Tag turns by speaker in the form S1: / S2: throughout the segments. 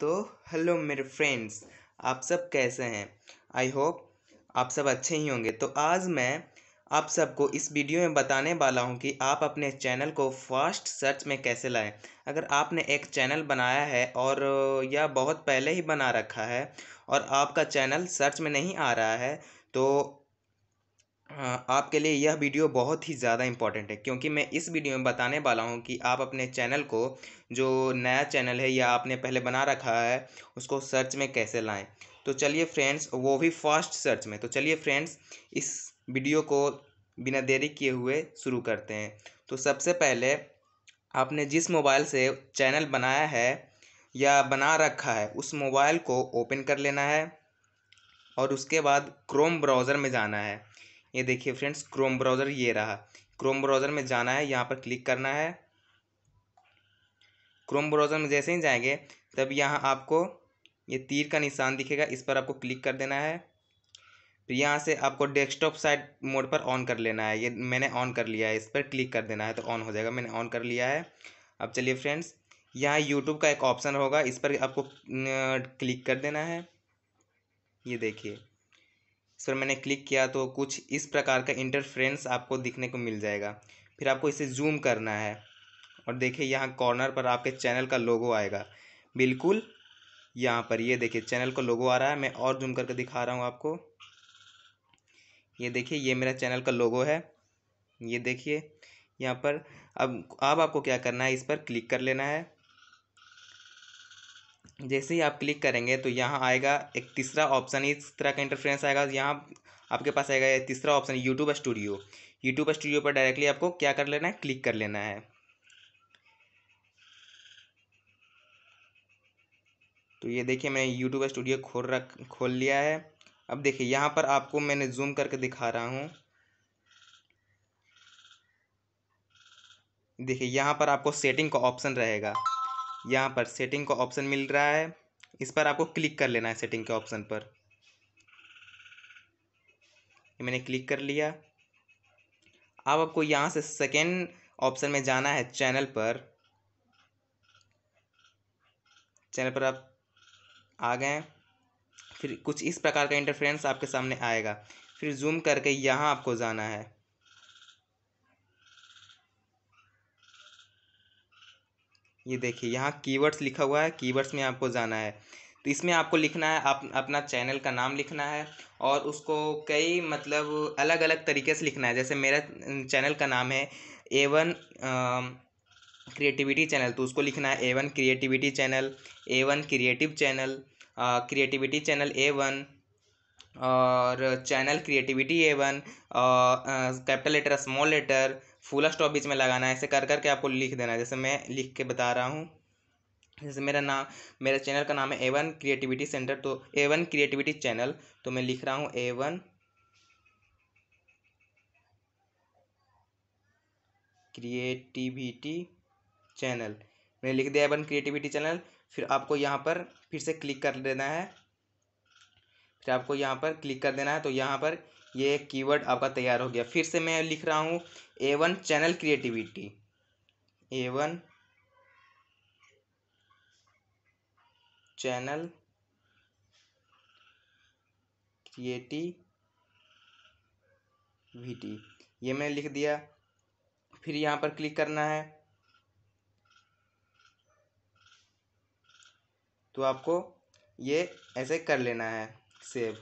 S1: तो हेलो मेरे फ्रेंड्स आप सब कैसे हैं आई होप आप सब अच्छे ही होंगे तो आज मैं आप सबको इस वीडियो में बताने वाला हूं कि आप अपने चैनल को फास्ट सर्च में कैसे लाएं अगर आपने एक चैनल बनाया है और या बहुत पहले ही बना रखा है और आपका चैनल सर्च में नहीं आ रहा है तो आपके लिए यह वीडियो बहुत ही ज़्यादा इम्पॉर्टेंट है क्योंकि मैं इस वीडियो में बताने वाला हूँ कि आप अपने चैनल को जो नया चैनल है या आपने पहले बना रखा है उसको सर्च में कैसे लाएं तो चलिए फ्रेंड्स वो भी फास्ट सर्च में तो चलिए फ्रेंड्स इस वीडियो को बिना देरी किए हुए शुरू करते हैं तो सबसे पहले आपने जिस मोबाइल से चैनल बनाया है या बना रखा है उस मोबाइल को ओपन कर लेना है और उसके बाद क्रोम ब्राउज़र में जाना है ये देखिए फ्रेंड्स क्रोम ब्राउज़र ये रहा क्रोम ब्राउज़र में जाना है यहाँ पर क्लिक करना है क्रोम ब्राउज़र में जैसे ही जाएंगे तब यहाँ आपको ये तीर का निशान दिखेगा इस पर आपको क्लिक कर देना है फिर यहाँ से आपको डेस्कटॉप साइड मोड पर ऑन कर लेना है ये मैंने ऑन कर लिया है इस पर क्लिक कर देना है तो ऑन हो जाएगा मैंने ऑन कर लिया है अब चलिए फ्रेंड्स यहाँ यूट्यूब का एक ऑप्शन होगा इस पर आपको क्लिक कर देना है ये देखिए इस पर मैंने क्लिक किया तो कुछ इस प्रकार का इंटरफ्रेंस आपको दिखने को मिल जाएगा फिर आपको इसे जूम करना है और देखिए यहाँ कॉर्नर पर आपके चैनल का लोगो आएगा बिल्कुल यहाँ पर ये देखिए चैनल का लोगो आ रहा है मैं और जूम करके दिखा रहा हूँ आपको ये देखिए ये मेरा चैनल का लोगो है ये देखिए यहाँ पर अब अब आपको क्या करना है इस पर क्लिक कर लेना है जैसे ही आप क्लिक करेंगे तो यहाँ आएगा एक तीसरा ऑप्शन इस तरह का इंटरफ्रेंस आएगा यहाँ आपके पास आएगा तीसरा option YouTube studio YouTube studio पर डायरेक्टली आपको क्या कर लेना है क्लिक कर लेना है तो ये देखिए मैंने यूट्यूब स्टूडियो खोल रख खोल लिया है अब देखिए यहाँ पर आपको मैंने जूम करके दिखा रहा हूँ देखिए यहाँ पर आपको सेटिंग का ऑप्शन रहेगा यहाँ पर सेटिंग का ऑप्शन मिल रहा है इस पर आपको क्लिक कर लेना है सेटिंग के ऑप्शन पर मैंने क्लिक कर लिया अब आपको यहाँ से सेकेंड ऑप्शन में जाना है चैनल पर चैनल पर आप आ गए फिर कुछ इस प्रकार का इंटरफेरेंस आपके सामने आएगा फिर जूम करके यहाँ आपको जाना है ये देखिए यहाँ कीवर्ड्स लिखा हुआ है कीवर्ड्स में आपको जाना है तो इसमें आपको लिखना है आप अपना चैनल का नाम लिखना है और उसको कई मतलब अलग अलग तरीके से लिखना है जैसे मेरा चैनल का नाम है ए वन क्रिएटिविटी चैनल तो उसको लिखना है A one creativity channel A one creative channel creativity channel A one और channel creativity A one capital letter small letter full stop बीच में लगाना है ऐसे कर करके आपको लिख देना है जैसे मैं लिख के बता रहा हूँ जैसे मेरा नाम मेरे चैनल का नाम है ए वन क्रिएटिविटी सेंटर तो ए वन क्रिएटिविटी चैनल तो मैं लिख रहा हूँ ए वन क्रिएटिविटी चैनल मैंने लिख दिया एवन क्रिएटिविटी चैनल फिर आपको यहाँ पर फिर से क्लिक कर देना है तो आपको यहाँ पर क्लिक कर देना है तो यहाँ पर ये कीवर्ड आपका तैयार हो गया फिर से मैं लिख रहा हूँ A one channel creativity A one channel creativity ये मैंने लिख दिया फिर यहाँ पर क्लिक करना है तो आपको ये ऐसे कर लेना है सेव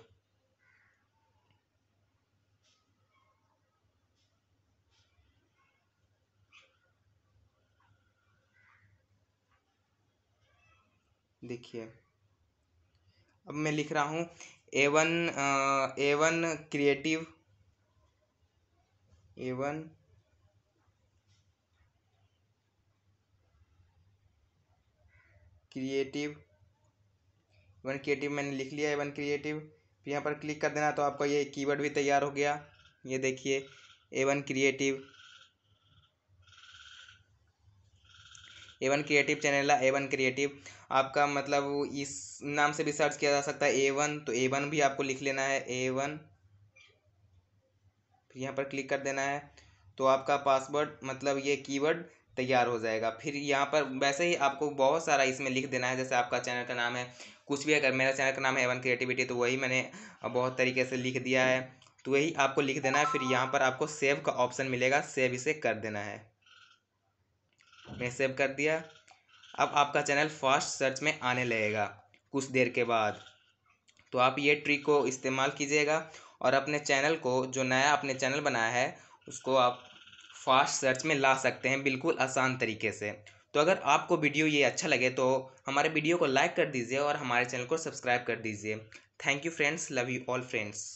S1: देखिए अब मैं लिख रहा हूँ A one A one creative A one creative one creative मैंने लिख लिया है वन क्रिएटिव फिर यहाँ पर क्लिक कर देना तो आपका ये कीवर्ड भी तैयार हो गया ये देखिए A one creative A one creative channel है ए वन क्रिएटिव आपका मतलब इस नाम से भी सर्च किया जा सकता है ए वन तो ए वन भी आपको लिख लेना है ए वन फिर यहाँ पर क्लिक कर देना है तो आपका पासवर्ड मतलब ये कीवर्ड तैयार हो जाएगा फिर यहाँ पर वैसे ही आपको बहुत सारा इसमें लिख देना है जैसे आपका चैनल का नाम है कुछ भी अगर मेरा चैनल का नाम है एवन क्रिएटिविटी तो वही मैंने बहुत तरीके से लिख दिया है तो वही आपको लिख देना है फिर यहाँ पर आपको सेव का ऑप्शन मिलेगा सेव इसे कर देना है मैं सेव कर दिया अब आपका चैनल फर्स्ट सर्च में आने लगेगा कुछ देर के बाद तो आप ये ट्रिक को इस्तेमाल कीजिएगा और अपने चैनल को जो नया अपने चैनल बनाया है उसको आप फास्ट सर्च में ला सकते हैं बिल्कुल आसान तरीके से तो अगर आपको वीडियो ये अच्छा लगे तो हमारे वीडियो को लाइक कर दीजिए और हमारे चैनल को सब्सक्राइब कर दीजिए thank you friends love you all friends